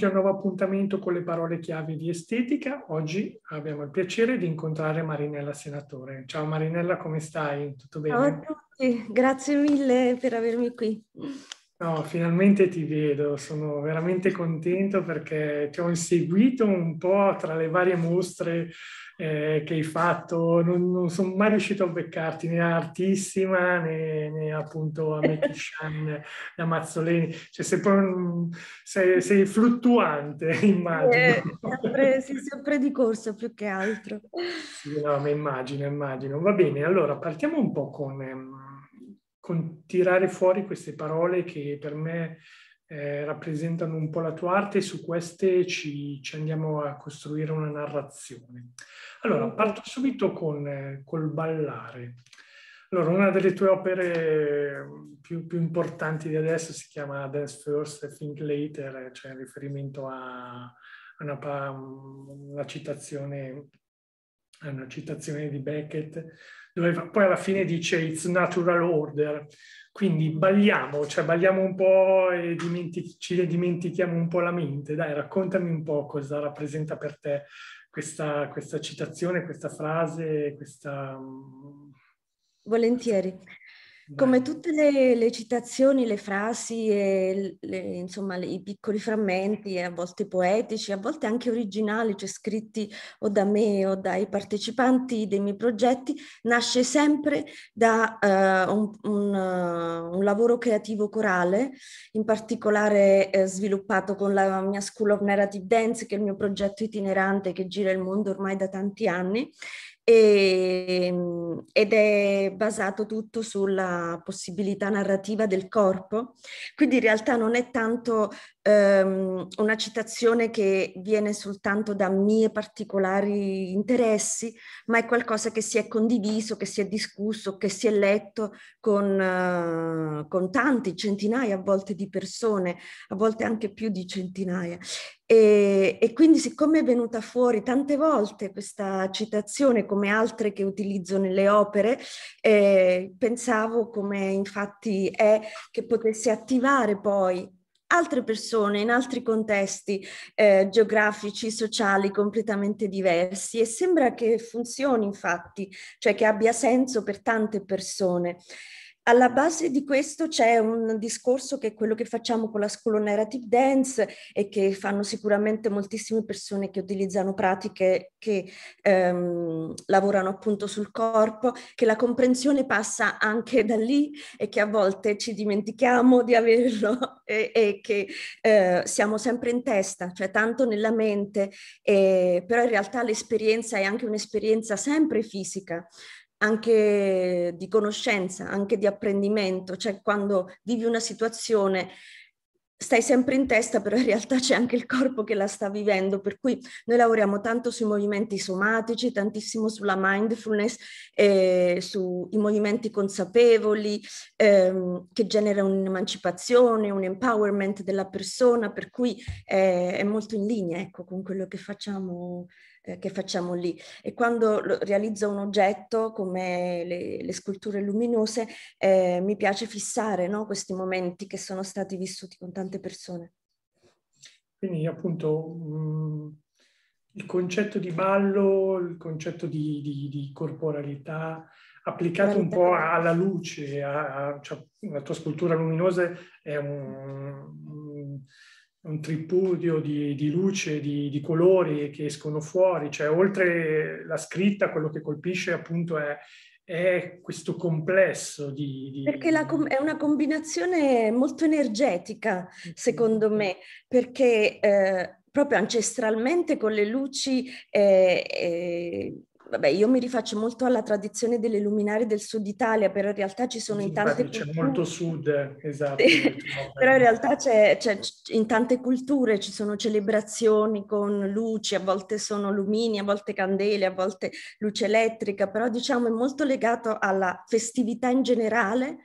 benvenuti a un nuovo appuntamento con le parole chiave di estetica. Oggi abbiamo il piacere di incontrare Marinella Senatore. Ciao Marinella, come stai? Tutto bene? Ciao a tutti, grazie mille per avermi qui. No, finalmente ti vedo, sono veramente contento perché ti ho inseguito un po' tra le varie mostre eh, che hai fatto, non, non, sono mai riuscito a beccarti né Artissima né, né appunto a Mickey Shine, a cioè sei, un, sei, sei fluttuante immagino. Eh, sempre, sì, sempre di corso più che altro. Sì, no, ma immagino, immagino. Va bene, allora partiamo un po' con... Ehm, con, tirare fuori queste parole che per me eh, rappresentano un po' la tua arte e su queste ci, ci andiamo a costruire una narrazione. Allora, parto subito con, eh, col ballare. Allora, una delle tue opere mm, più, più, importanti di adesso si chiama Dance First, Think Later, eh, cioè in riferimento a, una, mm, una, citazione, a una citazione di Beckett dove poi alla fine dice it's natural order, quindi balliamo, cioè balliamo un po' e dimentichi, ci dimentichiamo un po' la mente. Dai, raccontami un po' cosa rappresenta per te questa, questa citazione, questa frase, questa... Mm, Volentieri. Come tutte le, le citazioni, le frasi, e le, insomma le, i piccoli frammenti, a volte poetici, a volte anche originali, cioè scritti o da me o dai partecipanti dei miei progetti, nasce sempre da uh, un, un, uh, un, lavoro creativo corale, in particolare uh, sviluppato con la mia School of Narrative Dance, che è il mio progetto itinerante che gira il mondo ormai da tanti anni e, ehm, ed è basato tutto sulla possibilità narrativa del corpo, quindi in realtà non è tanto um, una citazione che viene soltanto da mie particolari interessi, ma è qualcosa che si è condiviso, che si è discusso, che si è letto con, uh, con tanti, centinaia a volte di persone, a volte anche più di centinaia. E, e, quindi siccome è venuta fuori tante volte questa citazione come altre che utilizzo nelle opere, eh, pensavo come infatti è che potesse attivare poi altre persone in altri contesti eh, geografici, sociali completamente diversi e sembra che funzioni infatti, cioè che abbia senso per tante persone alla base di questo c'è un discorso che è quello che facciamo con la School Narrative Dance e che fanno sicuramente moltissime persone che utilizzano pratiche che ehm, lavorano appunto sul corpo, che la comprensione passa anche da lì e che a volte ci dimentichiamo di averlo e, e che eh, siamo sempre in testa, cioè tanto nella mente, e, eh, però in realtà l'esperienza è anche un'esperienza sempre fisica anche di conoscenza, anche di apprendimento, cioè quando vivi una situazione stai sempre in testa, però in realtà c'è anche il corpo che la sta vivendo, per cui noi lavoriamo tanto sui movimenti somatici, tantissimo sulla mindfulness, eh, sui movimenti consapevoli, ehm, che genera un'emancipazione, un empowerment della persona, per cui eh, è molto in linea ecco, con quello che facciamo eh, che facciamo lì. E quando lo, realizzo un oggetto come le, le sculture luminose, eh, mi piace fissare no, questi momenti che sono stati vissuti con tante persone. Quindi appunto mh, mm, il concetto di ballo, il concetto di, di, di corporalità, applicato un po' alla luce, a, a, cioè, la tua scultura luminosa è un, un tripudio di, di luce, di, di, colori che escono fuori, cioè oltre la scritta quello che colpisce appunto è, è questo complesso di... di... Perché la, è una combinazione molto energetica secondo me, perché eh, proprio ancestralmente con le luci... Eh, eh, vabbè, io mi rifaccio molto alla tradizione delle luminari del sud Italia, però in realtà ci sono sì, in tante culture. C'è molto sud, esatto. però in realtà c'è, c'è, in tante culture ci sono celebrazioni con luci, a volte sono lumini, a volte candele, a volte luce elettrica, però diciamo è molto legato alla festività in generale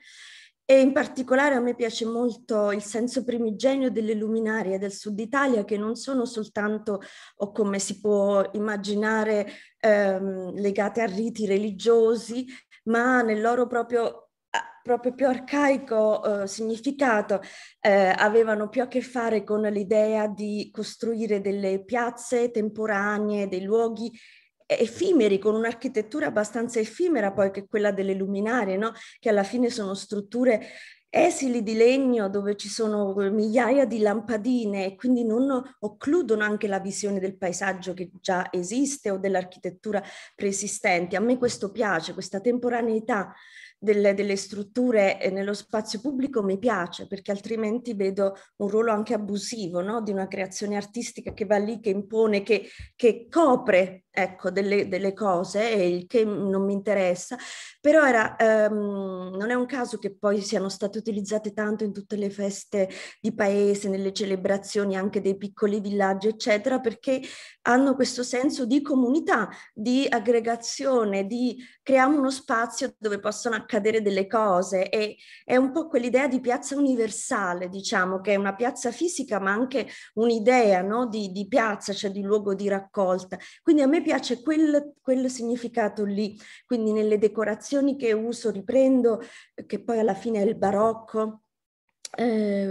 e in particolare a me piace molto il senso primigenio delle luminarie del sud Italia, che non sono soltanto, o come si può immaginare, ehm, legate a riti religiosi, ma nel loro proprio, proprio più arcaico eh, significato eh, avevano più a che fare con l'idea di costruire delle piazze temporanee, dei luoghi effimeri, con un'architettura abbastanza effimera poi che quella delle luminarie, no? che alla fine sono strutture esili di legno dove ci sono migliaia di lampadine e quindi non occludono anche la visione del paesaggio che già esiste o dell'architettura preesistente. A me questo piace, questa temporaneità delle, delle strutture eh, nello spazio pubblico mi piace perché altrimenti vedo un ruolo anche abusivo no? di una creazione artistica che va lì, che impone, che, che copre ecco, delle, delle cose e il che non mi interessa. Però era, ehm, non è un caso che poi siano state utilizzate tanto in tutte le feste di paese, nelle celebrazioni anche dei piccoli villaggi, eccetera, perché hanno questo senso di comunità, di aggregazione, di creiamo uno spazio dove possono accadere accadere delle cose e è un po' quell'idea di piazza universale, diciamo, che è una piazza fisica ma anche un'idea no? di, di, piazza, cioè di luogo di raccolta. Quindi a me piace quel, quel significato lì, quindi nelle decorazioni che uso riprendo, che poi alla fine è il barocco, eh,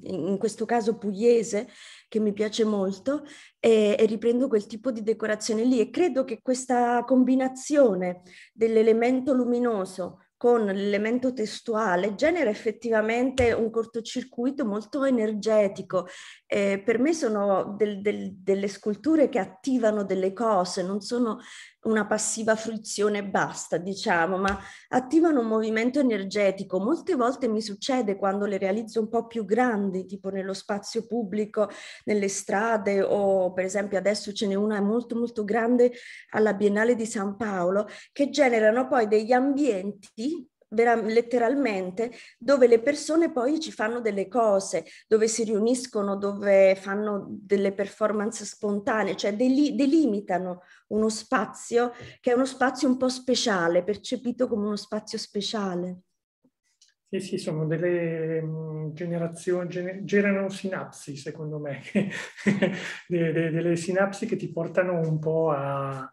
in questo caso pugliese, che mi piace molto, e, e, riprendo quel tipo di decorazione lì. E credo che questa combinazione dell'elemento luminoso con l'elemento testuale genera effettivamente un cortocircuito molto energetico. Eh, per me sono del, del, delle sculture che attivano delle cose, non sono una passiva fruizione basta, diciamo, ma attivano un movimento energetico. Molte volte mi succede quando le realizzo un po' più grandi, tipo nello spazio pubblico, nelle strade o per esempio adesso ce n'è una molto molto grande alla Biennale di San Paolo, che generano poi degli ambienti vera- letteralmente, dove le persone poi ci fanno delle cose, dove si riuniscono, dove fanno delle performance spontanee, cioè del- delimitano uno spazio che è uno spazio un po' speciale, percepito come uno spazio speciale. Sì, sì, sono delle mm, generazioni, gener- generano sinapsi, secondo me, de- delle sinapsi che ti portano un po' a,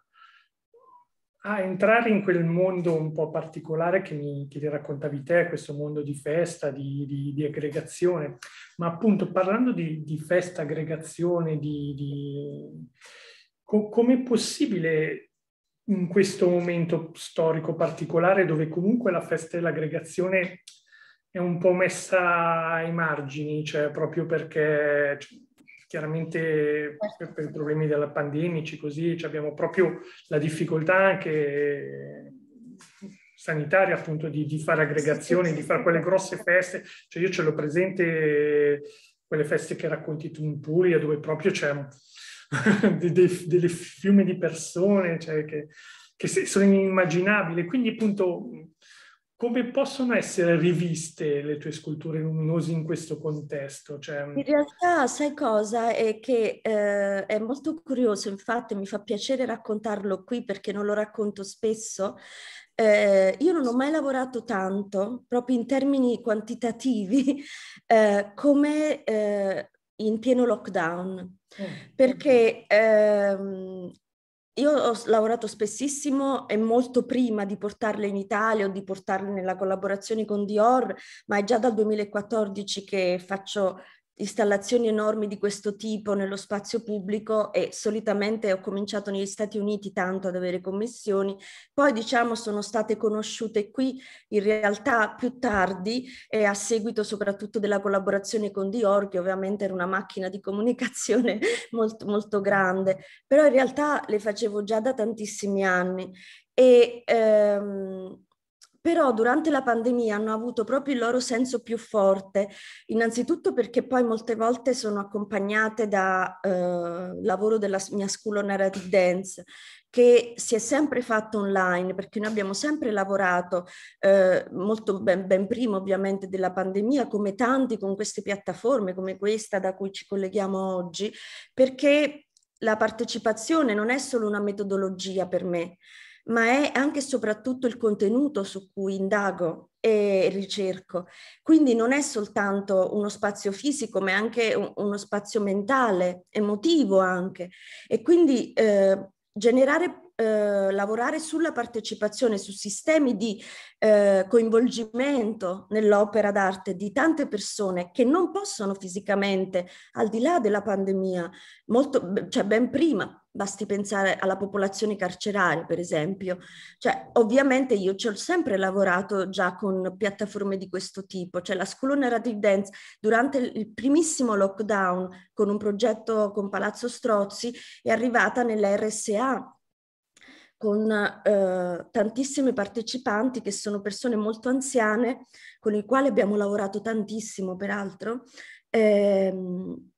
a entrare in quel mondo un po' particolare che mi, che raccontavi te, questo mondo di festa, di, di, di aggregazione, ma appunto parlando di, di festa, aggregazione, di, co- come è possibile in questo momento storico particolare dove comunque la festa e l'aggregazione è un po' messa ai margini, cioè proprio perché... Cioè, chiaramente certo. per, per problemi della pandemia, così cioè abbiamo proprio la difficoltà anche eh, sanitaria appunto di, di fare aggregazioni, di fare quelle grosse feste, cioè io ce l'ho presente eh, quelle feste che racconti tu in Puglia dove proprio c'è dei, dei, delle fiumi di persone cioè che, che sono inimmaginabili, quindi appunto come possono essere riviste le tue sculture luminosi in questo contesto? Cioè... Mm, in realtà, sai cosa? È che eh, è molto curioso, infatti mi fa piacere raccontarlo qui perché non lo racconto spesso. Eh, io non ho mai lavorato tanto, proprio in termini quantitativi, eh, come eh, in pieno lockdown, mm. perché ehm, io ho lavorato spessissimo e molto prima di portarle in Italia o di portarle nella collaborazione con Dior, ma è già dal 2014 che faccio installazioni enormi di questo tipo nello spazio pubblico e solitamente ho cominciato negli Stati Uniti tanto ad avere commissioni, poi diciamo sono state conosciute qui in realtà più tardi e a seguito soprattutto della collaborazione con Dior che ovviamente era una macchina di comunicazione molto molto grande, però in realtà le facevo già da tantissimi anni e ehm, però durante la pandemia hanno avuto proprio il loro senso più forte, innanzitutto perché poi molte volte sono accompagnate da eh, lavoro della mia scuola narrative dance, che si è sempre fatto online perché noi abbiamo sempre lavorato eh, molto ben, ben, prima ovviamente della pandemia come tanti con queste piattaforme come questa da cui ci colleghiamo oggi perché la partecipazione non è solo una metodologia per me ma è anche e soprattutto il contenuto su cui indago e ricerco. Quindi non è soltanto uno spazio fisico, ma è anche uno spazio mentale, emotivo anche. E quindi eh, generare eh, lavorare sulla partecipazione, su sistemi di eh, coinvolgimento nell'opera d'arte di tante persone che non possono fisicamente, al di là della pandemia, molto, cioè ben prima, basti pensare alla popolazione carceraria, per esempio. Cioè, ovviamente io ci ho sempre lavorato già con piattaforme di questo tipo, cioè la School on Narrative Dance durante il primissimo lockdown con un progetto con Palazzo Strozzi è arrivata nella RSA con eh, tantissime partecipanti che sono persone molto anziane con le quali abbiamo lavorato tantissimo peraltro ehm,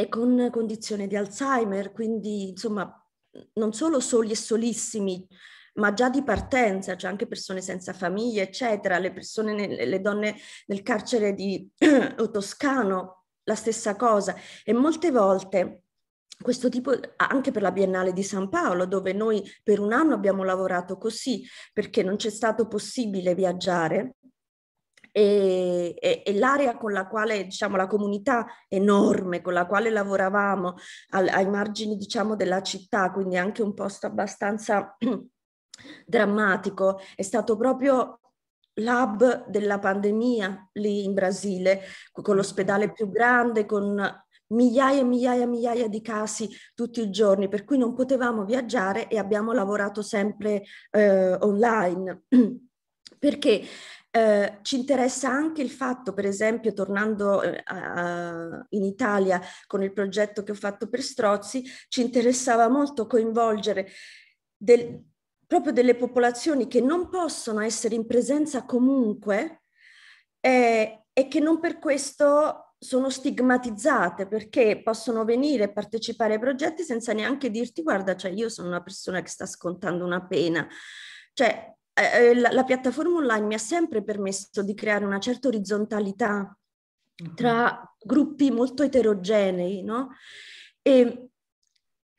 e con condizione di Alzheimer, quindi insomma non solo soli e solissimi, ma già di partenza, c'è cioè anche persone senza famiglia, eccetera, le persone, nelle, le donne nel carcere di Toscano, la stessa cosa. E molte volte questo tipo, anche per la Biennale di San Paolo, dove noi per un anno abbiamo lavorato così, perché non c'è stato possibile viaggiare, e, e, e l'area con la quale, diciamo, la comunità enorme con la quale lavoravamo al, ai margini, diciamo, della città, quindi anche un posto abbastanza drammatico, è stato proprio l'hub della pandemia lì in Brasile, con l'ospedale più grande, con migliaia e migliaia e migliaia di casi tutti i giorni, per cui non potevamo viaggiare e abbiamo lavorato sempre eh, online. Perché eh, ci interessa anche il fatto, per esempio, tornando eh, a, in Italia con il progetto che ho fatto per Strozzi, ci interessava molto coinvolgere del, proprio delle popolazioni che non possono essere in presenza comunque eh, e che non per questo sono stigmatizzate perché possono venire e partecipare ai progetti senza neanche dirti guarda, cioè io sono una persona che sta scontando una pena. Cioè, eh, eh, la, la, piattaforma online mi ha sempre permesso di creare una certa orizzontalità tra gruppi molto eterogenei, no? E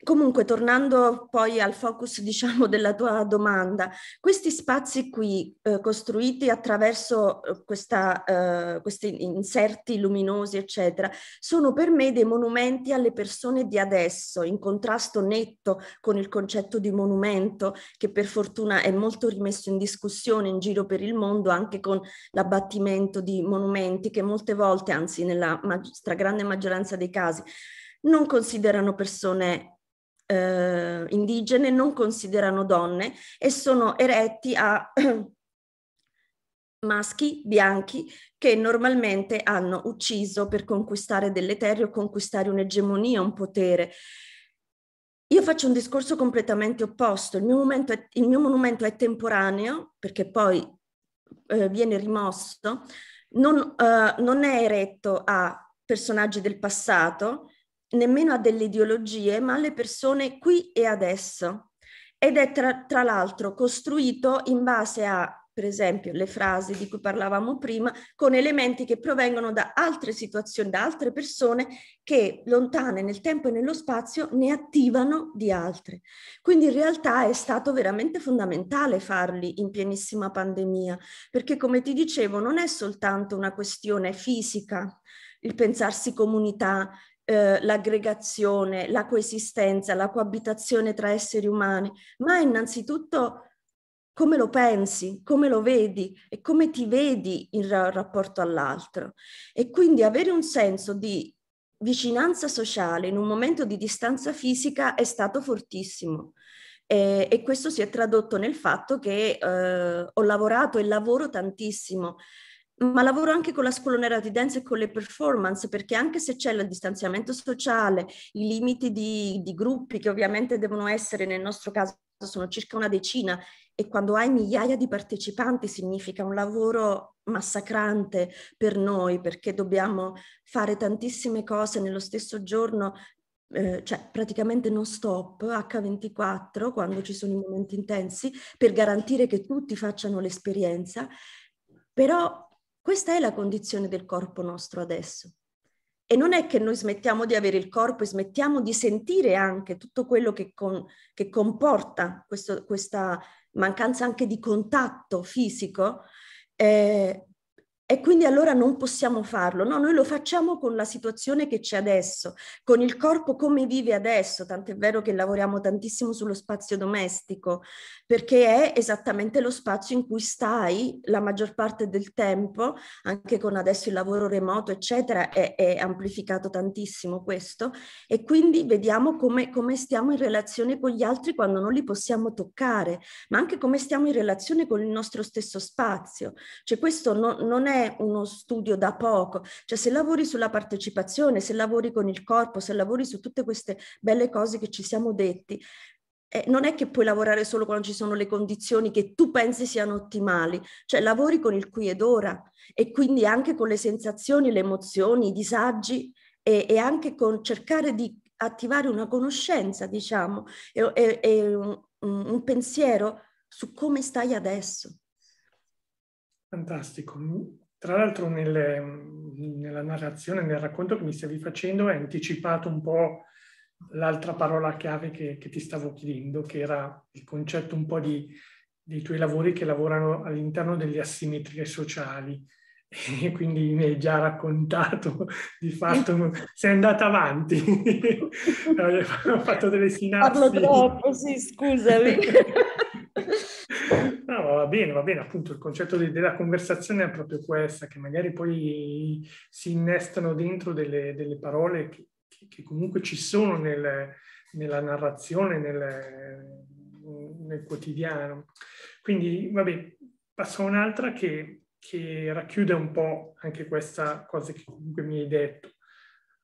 Comunque, tornando poi al focus, diciamo, della tua domanda, questi spazi qui eh, costruiti attraverso eh, questa, eh, questi inserti luminosi, eccetera, sono per me dei monumenti alle persone di adesso, in contrasto netto con il concetto di monumento, che per fortuna è molto rimesso in discussione in giro per il mondo, anche con l'abbattimento di monumenti che molte volte, anzi nella stragrande maggioranza dei casi, non considerano persone eh, indigene non considerano donne e sono eretti a maschi bianchi che normalmente hanno ucciso per conquistare delle terre o conquistare un'egemonia, un potere. Io faccio un discorso completamente opposto, il mio, è, il mio monumento è temporaneo perché poi eh, viene rimosso, non, eh, non è eretto a personaggi del passato, nemmeno a delle ideologie, ma alle persone qui e adesso. Ed è tra, tra l'altro costruito in base a per esempio le frasi di cui parlavamo prima, con elementi che provengono da altre situazioni, da altre persone che lontane nel tempo e nello spazio ne attivano di altre. Quindi in realtà è stato veramente fondamentale farli in pienissima pandemia, perché come ti dicevo non è soltanto una questione fisica, il pensarsi comunità, eh, l'aggregazione, la coesistenza, la coabitazione tra esseri umani, ma innanzitutto come lo pensi, come lo vedi e come ti vedi in ra- rapporto all'altro. E quindi avere un senso di vicinanza sociale in un momento di distanza fisica è stato fortissimo. E, e questo si è tradotto nel fatto che eh, ho lavorato e lavoro tantissimo ma lavoro anche con la scuola scolonera di danza e con le performance, perché anche se c'è il distanziamento sociale, i limiti di, di gruppi che ovviamente devono essere, nel nostro caso sono circa una decina, e quando hai migliaia di partecipanti significa un lavoro massacrante per noi, perché dobbiamo fare tantissime cose nello stesso giorno, eh, cioè praticamente non stop, H24, quando ci sono i momenti intensi, per garantire che tutti facciano l'esperienza. Però questa è la condizione del corpo nostro adesso. E non è che noi smettiamo di avere il corpo e smettiamo di sentire anche tutto quello che, con, che comporta questo, questa mancanza anche di contatto fisico, eh, e quindi allora non possiamo farlo. No, noi lo facciamo con la situazione che c'è adesso, con il corpo come vive adesso, tant'è vero che lavoriamo tantissimo sullo spazio domestico, perché è esattamente lo spazio in cui stai la maggior parte del tempo, anche con adesso il lavoro remoto, eccetera, è, è amplificato tantissimo questo, e quindi vediamo come, come stiamo in relazione con gli altri quando non li possiamo toccare, ma anche come stiamo in relazione con il nostro stesso spazio. Cioè questo no, non è uno studio da poco, cioè se lavori sulla partecipazione, se lavori con il corpo, se lavori su tutte queste belle cose che ci siamo detti, eh, non è che puoi lavorare solo quando ci sono le condizioni che tu pensi siano ottimali, cioè lavori con il qui ed ora e quindi anche con le sensazioni, le emozioni, i disagi e, e anche con cercare di attivare una conoscenza, diciamo, e, e, e un, un, pensiero su come stai adesso. Fantastico. Tra l'altro nelle, nella narrazione, nel racconto che mi stavi facendo, hai anticipato un po' l'altra parola chiave che, che, ti stavo chiedendo, che era il concetto un po' di, dei tuoi lavori che lavorano all'interno delle asimmetrie sociali. E quindi mi hai già raccontato di fatto, sei andata avanti, ho fatto delle sinapsi. Parlo troppo, sì, scusami. bene, va bene, appunto il concetto de- della conversazione è proprio questa, che magari poi si innestano dentro delle, delle parole che, che, comunque ci sono nel, nella narrazione, nel, nel, quotidiano. Quindi, va bene, passo a un'altra che, che racchiude un po' anche questa cosa che comunque mi hai detto.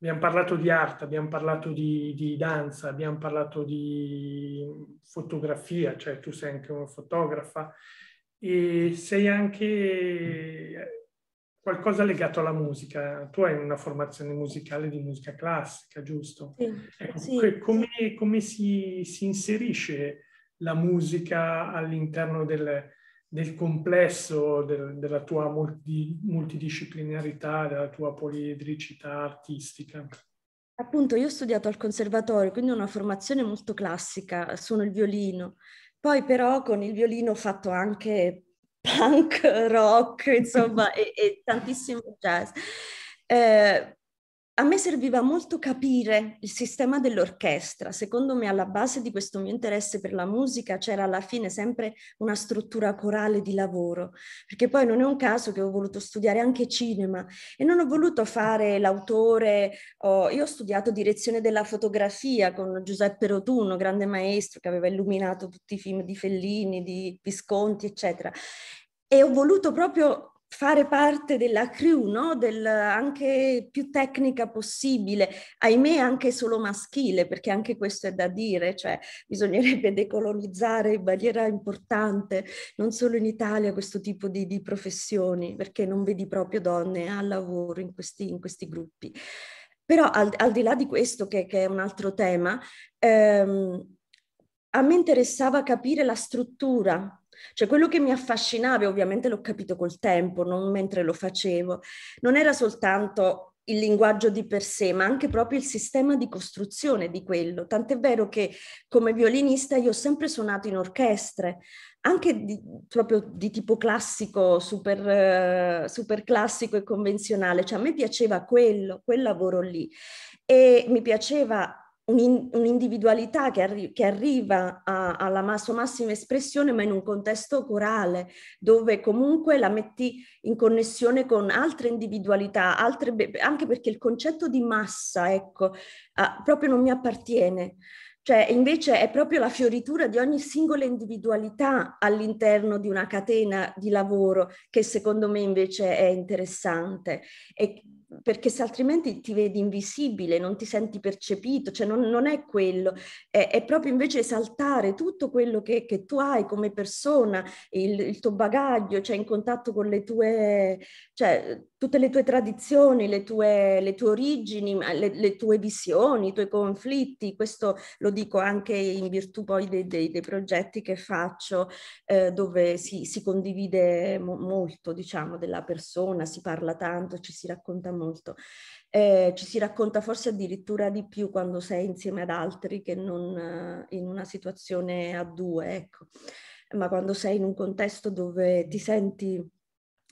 Abbiamo parlato di arte, abbiamo parlato di, di, danza, abbiamo parlato di fotografia, cioè tu sei anche una fotografa e sei anche eh, qualcosa legato alla musica. Tu hai una formazione musicale di musica classica, giusto? Sì, ecco, sì. Come, come si, si, inserisce la musica all'interno del, del complesso del, della tua multi, multidisciplinarità, della tua poliedricità artistica? Appunto, io ho studiato al conservatorio, quindi ho una formazione molto classica, suono il violino poi però con il violino ho fatto anche punk, rock, insomma, e, e, tantissimo jazz. Eh, a me serviva molto capire il sistema dell'orchestra. Secondo me alla base di questo mio interesse per la musica c'era alla fine sempre una struttura corale di lavoro, perché poi non è un caso che ho voluto studiare anche cinema e non ho voluto fare l'autore, oh, io ho studiato direzione della fotografia con Giuseppe Rotuno, grande maestro che aveva illuminato tutti i film di Fellini, di Visconti, eccetera. E ho voluto proprio fare parte della crew, no? Del, anche più tecnica possibile, ahimè anche solo maschile, perché anche questo è da dire, cioè bisognerebbe decolonizzare in maniera importante, non solo in Italia, questo tipo di, di professioni, perché non vedi proprio donne al lavoro in questi, in questi gruppi. Però al, al, di là di questo, che, che è un altro tema, ehm, a me interessava capire la struttura cioè quello che mi affascinava, ovviamente l'ho capito col tempo, non mentre lo facevo, non era soltanto il linguaggio di per sé, ma anche proprio il sistema di costruzione di quello. Tant'è vero che come violinista io ho sempre suonato in orchestre, anche di, proprio di tipo classico, super, eh, super classico e convenzionale. Cioè a me piaceva quello, quel lavoro lì e mi piaceva un'individualità che, arri- che arriva a- alla ma- sua massima espressione ma in un contesto corale dove comunque la metti in connessione con altre individualità, altre be- anche perché il concetto di massa, ecco, uh, proprio non mi appartiene. Cioè, invece è proprio la fioritura di ogni singola individualità all'interno di una catena di lavoro che secondo me invece è interessante. E perché se altrimenti ti vedi invisibile, non ti senti percepito, cioè non, non è quello, è, è, proprio invece esaltare tutto quello che, che tu hai come persona, il, il, tuo bagaglio, cioè in contatto con le tue, cioè tutte le tue tradizioni, le tue, le tue origini, le, le, tue visioni, i tuoi conflitti. Questo lo dico anche in virtù poi dei, dei, dei progetti che faccio eh, dove si, si condivide mo molto, diciamo, della persona, si parla tanto, ci si racconta molto. Eh, ci si racconta forse addirittura di più quando sei insieme ad altri che non eh, in una situazione a due, ecco. Ma quando sei in un contesto dove ti senti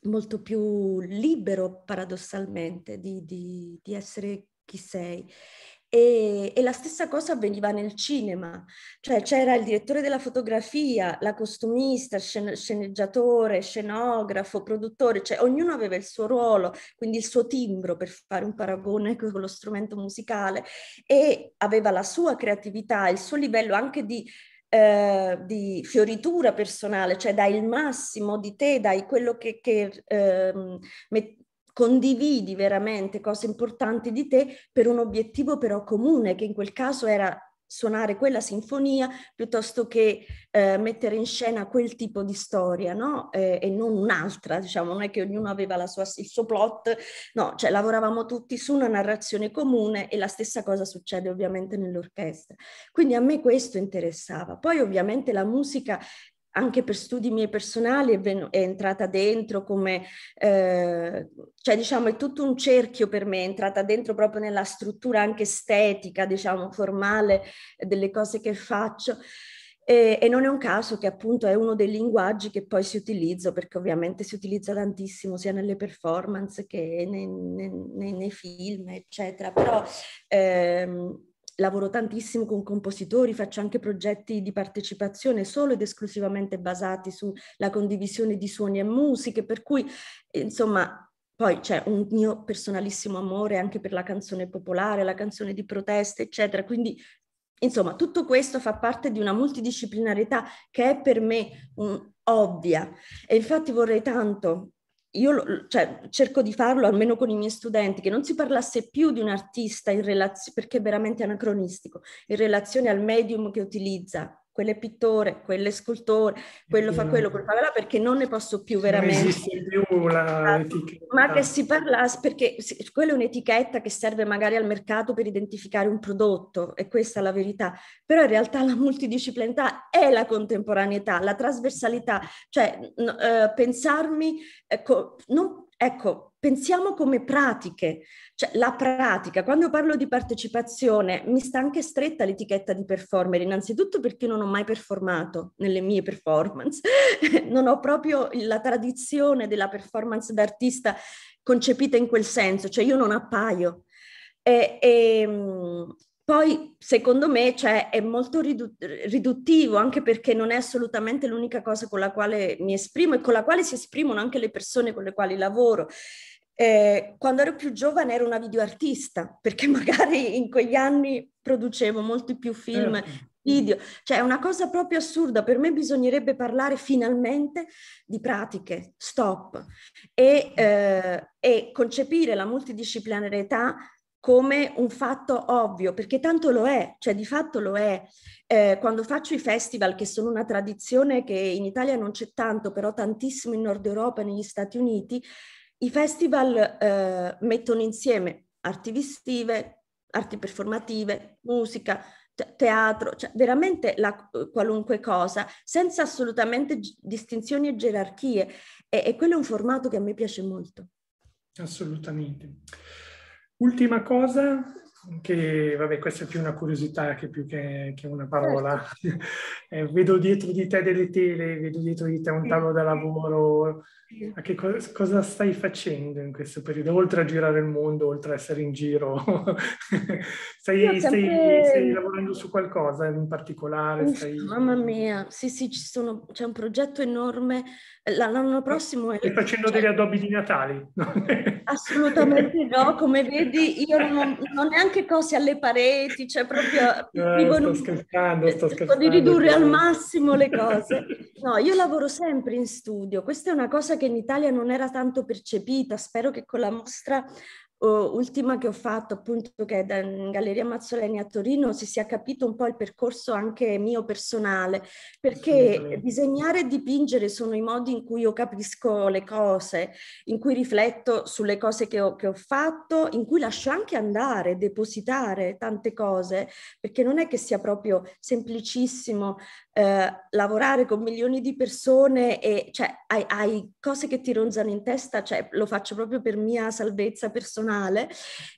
molto più libero paradossalmente di, di, di essere chi sei. E, e, la stessa cosa avveniva nel cinema, cioè c'era il direttore della fotografia, la costumista, scen- sceneggiatore, scenografo, produttore, cioè ognuno aveva il suo ruolo, quindi il suo timbro per fare un paragone con lo strumento musicale e aveva la sua creatività, il suo livello anche di eh, di fioritura personale, cioè dai il massimo di te, dai quello che, che ehm, met- condividi veramente cose importanti di te per un obiettivo però comune, che in quel caso era suonare quella sinfonia piuttosto che eh, mettere in scena quel tipo di storia, no? eh, e non un'altra, diciamo, non è che ognuno aveva sua, il suo plot, no, cioè lavoravamo tutti su una narrazione comune e la stessa cosa succede ovviamente nell'orchestra. Quindi a me questo interessava. Poi ovviamente la musica anche per studi miei personali è, ven- è entrata dentro come, eh, cioè diciamo è tutto un cerchio per me, è entrata dentro proprio nella struttura anche estetica, diciamo formale delle cose che faccio. E, e, non è un caso che appunto è uno dei linguaggi che poi si utilizza, perché ovviamente si utilizza tantissimo sia nelle performance che nei, nei, nei film, eccetera. Però ehm, lavoro tantissimo con compositori, faccio anche progetti di partecipazione solo ed esclusivamente basati sulla condivisione di suoni e musiche, per cui insomma poi c'è un mio personalissimo amore anche per la canzone popolare, la canzone di protesta, eccetera. Quindi, insomma, tutto questo fa parte di una multidisciplinarità che è per me un, mm, ovvia. E infatti vorrei tanto io cioè, cerco di farlo almeno con i miei studenti, che non si parlasse più di un artista in relaz- perché è veramente anacronistico, in relazione al medium che utilizza, quello è pittore, quello è scultore, quello fa quello, quello fa quello, perché non ne posso più veramente. Non esiste più l'etichetta. Esatto. Ma che si parlasse, perché quella è un'etichetta che serve magari al mercato per identificare un prodotto, e questa è la verità. Però in realtà la multidisciplinità è la contemporaneità, la trasversalità, cioè no, eh, pensarmi, ecco, non, ecco pensiamo come pratiche, cioè la pratica, quando parlo di partecipazione mi sta anche stretta l'etichetta di performer, innanzitutto perché non ho mai performato nelle mie performance, non ho proprio la tradizione della performance d'artista concepita in quel senso, cioè io non appaio. E, e, ehm, poi, secondo me, cioè, è molto riduttivo, anche perché non è assolutamente l'unica cosa con la quale mi esprimo e con la quale si esprimono anche le persone con le quali lavoro. Eh, quando ero più giovane ero una videoartista, perché magari in quegli anni producevo molti più film, certo. video, cioè è una cosa proprio assurda. Per me bisognerebbe parlare finalmente di pratiche, stop, e, eh, e concepire la multidisciplinarietà come un fatto ovvio, perché tanto lo è, cioè di fatto lo è. Eh, quando faccio i festival, che sono una tradizione che in Italia non c'è tanto, però tantissimo in Nord Europa e negli Stati Uniti, i festival eh, mettono insieme arti visive, arti performative, musica, teatro, cioè veramente la, eh, qualunque cosa, senza assolutamente distinzioni e gerarchie. E, e, quello è un formato che a me piace molto. Assolutamente. Ultima cosa, che vabbè, questa è più una curiosità che più che, che una parola. Certo. eh, vedo dietro di te delle tele, vedo dietro di te un tavolo da lavoro, che cosa, cosa stai facendo in questo periodo, oltre a girare il mondo, oltre a essere in giro? stai, sempre... stai, stai, lavorando su qualcosa in particolare? Stai... Mamma mia, sì, sì, sono, c'è un progetto enorme L'anno prossimo è... Stai facendo cioè... degli addobbi di Natale? Assolutamente no, come vedi io non, non ho neanche cose alle pareti, cioè proprio... No, eh, vivo sto scherzando, sto scherzando. di ridurre al massimo le cose. No, io lavoro sempre in studio, questa è una cosa che in Italia non era tanto percepita, spero che con la mostra uh, ultima che ho fatto appunto che è da Galleria Mazzoleni a Torino si sia capito un po' il percorso anche mio personale perché disegnare e dipingere sono i modi in cui io capisco le cose in cui rifletto sulle cose che ho, che ho fatto in cui lascio anche andare depositare tante cose perché non è che sia proprio semplicissimo eh, lavorare con milioni di persone e cioè, hai, hai, cose che ti ronzano in testa, cioè, lo faccio proprio per mia salvezza personale.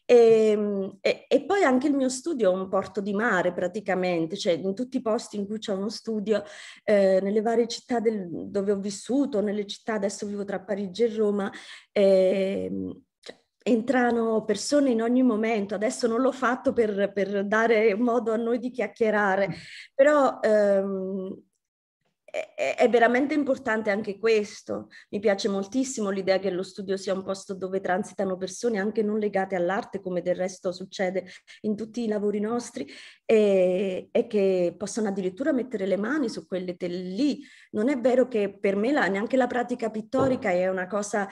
E, ehm, e, e, poi anche il mio studio è un porto di mare praticamente, cioè, in tutti i posti in cui c'è uno studio, eh, nelle varie città del, dove ho vissuto, nelle città adesso vivo tra Parigi e Roma, eh, entrano persone in ogni momento, adesso non l'ho fatto per, per dare modo a noi di chiacchierare, mm. però ehm, è veramente importante anche questo. Mi piace moltissimo l'idea che lo studio sia un posto dove transitano persone anche non legate all'arte, come del resto succede in tutti i lavori nostri, e, e che possono addirittura mettere le mani su quelle lì. Non è vero che per me la, neanche la pratica pittorica è una cosa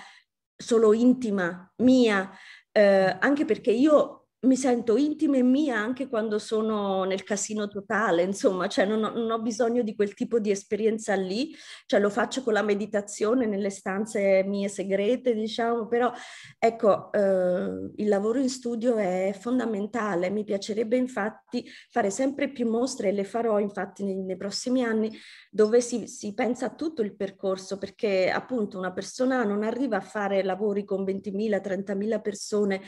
solo intima, mia, eh, anche perché io mi sento intima e mia anche quando sono nel casino totale, insomma, cioè non ho, non ho, bisogno di quel tipo di esperienza lì, cioè lo faccio con la meditazione nelle stanze mie segrete, diciamo, però ecco, eh, il lavoro in studio è fondamentale, mi piacerebbe infatti fare sempre più mostre e le farò infatti nei, nei prossimi anni dove si, si pensa a tutto il percorso, perché appunto una persona non arriva a fare lavori con 20.000, 30.000 persone,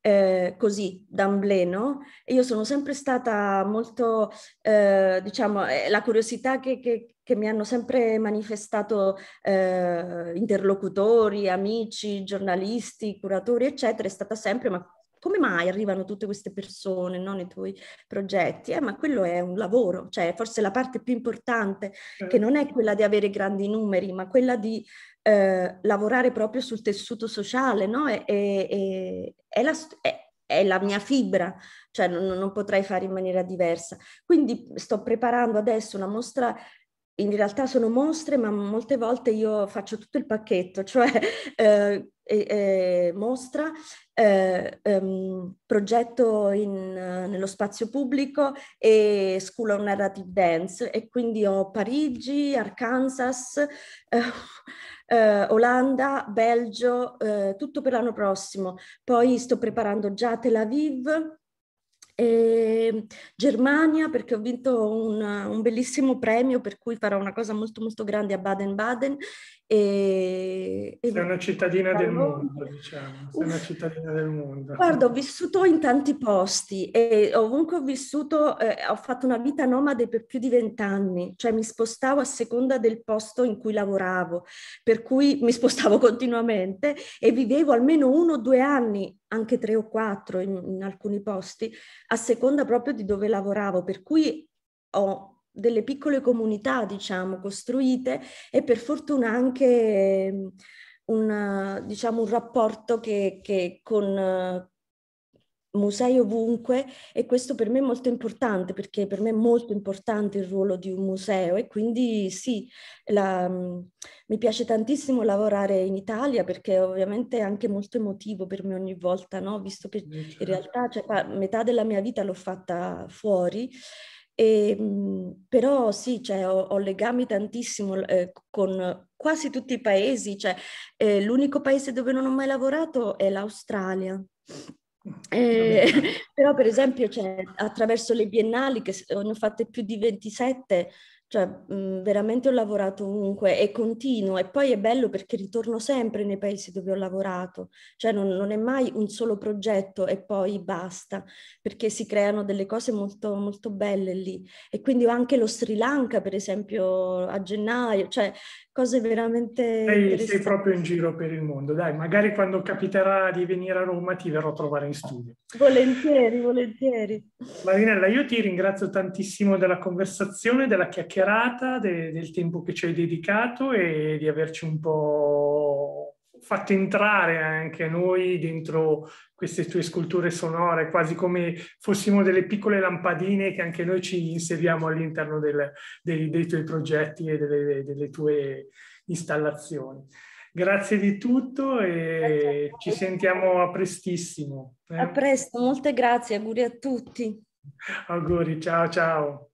eh, così, d'amblè, no? E io sono sempre stata molto, eh, diciamo, eh, la curiosità che, che, che, mi hanno sempre manifestato eh, interlocutori, amici, giornalisti, curatori, eccetera, è stata sempre, ma come mai arrivano tutte queste persone no, nei tuoi progetti? Eh, ma quello è un lavoro, cioè forse la parte più importante, che certo. non è quella di avere grandi numeri, ma quella di eh, lavorare proprio sul tessuto sociale, no? È, è, è, è la, la mia fibra, cioè non, non, potrei fare in maniera diversa. Quindi sto preparando adesso una mostra, in realtà sono mostre, ma molte volte io faccio tutto il pacchetto, cioè eh, eh, mostra, eh, ehm, progetto in, eh, nello spazio pubblico e School of Narrative Dance e quindi ho Parigi, Arkansas, eh, eh, Olanda, Belgio, tutto per l'anno prossimo. Poi sto preparando già Tel Aviv, e Germania perché ho vinto un, un, bellissimo premio per cui farò una cosa molto molto grande a Baden-Baden e, e Sei una cittadina del mondo, diciamo, Uff. sei una cittadina del mondo. Guarda, ho vissuto in tanti posti e ovunque ho vissuto eh, ho fatto una vita nomade per più di vent'anni, cioè mi spostavo a seconda del posto in cui lavoravo, per cui mi spostavo continuamente e vivevo almeno uno o due anni, anche tre o quattro in, in alcuni posti, a seconda proprio di dove lavoravo, per cui ho delle piccole comunità, diciamo, costruite e per fortuna anche ehm, un, diciamo, un rapporto che, che con eh, musei ovunque e questo per me è molto importante perché per me è molto importante il ruolo di un museo e quindi sì, la, mm, mi piace tantissimo lavorare in Italia perché ovviamente è anche molto emotivo per me ogni volta, no? visto che eh, in certo. realtà cioè, metà della mia vita l'ho fatta fuori e, ehm, però sì, cioè, ho, ho, legami tantissimo eh, con quasi tutti i paesi, cioè, eh, l'unico paese dove non ho mai lavorato è l'Australia. Eh, eh. però per esempio cioè, attraverso le biennali, che ne ho fatte più di 27, cioè, mh, mhmm, veramente ho lavorato ovunque e continuo e poi è bello perché ritorno sempre nei paesi dove ho lavorato, cioè non, non, è mai un solo progetto e poi basta, perché si creano delle cose molto, molto belle lì. E quindi anche lo Sri Lanka, per esempio, a gennaio, cioè cose veramente... Sei, sei proprio in giro per il mondo, dai, magari quando capiterà di venire a Roma ti verrò a trovare in studio. Volentieri, volentieri. Marinella, io ti ringrazio tantissimo della conversazione, della chiacchierata, de, del tempo che ci hai dedicato e di averci un po' fatto entrare anche noi dentro queste tue sculture sonore, quasi come fossimo delle piccole lampadine che anche noi ci inseriamo all'interno del, dei, dei, tuoi progetti e delle, delle, tue installazioni. Grazie di tutto e ci sentiamo a prestissimo. Eh? A presto, molte grazie, auguri a tutti. Auguri, ciao ciao.